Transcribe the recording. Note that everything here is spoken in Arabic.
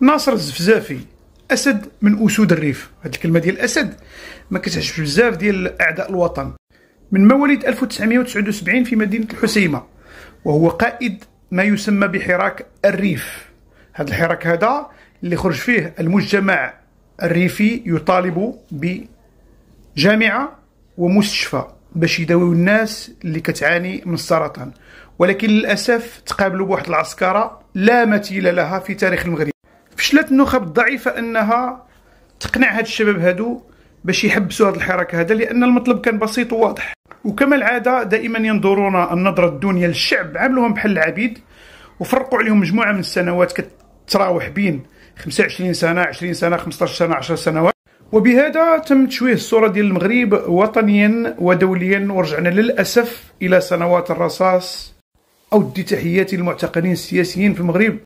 ناصر الزفزافي اسد من اسود الريف هاد الكلمه ديال الاسد ما كتعجبش بزاف ديال اعداء الوطن من مواليد 1979 في مدينه الحسيمه وهو قائد ما يسمى بحراك الريف هذا الحراك هذا اللي خرج فيه المجتمع الريفي يطالب بجامعه ومستشفى باش يداويو الناس اللي كتعاني من السرطان ولكن للاسف تقابلوا بواحد العسكره لا مثيل لها في تاريخ المغرب فشلت النخب الضعيفه انها تقنع هاد الشباب هادو باش يحبسوا هاد الحركه هذا لان المطلب كان بسيط وواضح وكما العاده دائما ينظرون النظره الدونيه للشعب عاملوهم بحال العبيد وفرقوا عليهم مجموعه من السنوات كتراوح بين 25 سنه 20 سنه 15 سنه 10 سنوات وبهذا تم تشويه الصوره ديال المغرب وطنيا ودوليا ورجعنا للاسف الى سنوات الرصاص او تحياتي للمعتقلين السياسيين في المغرب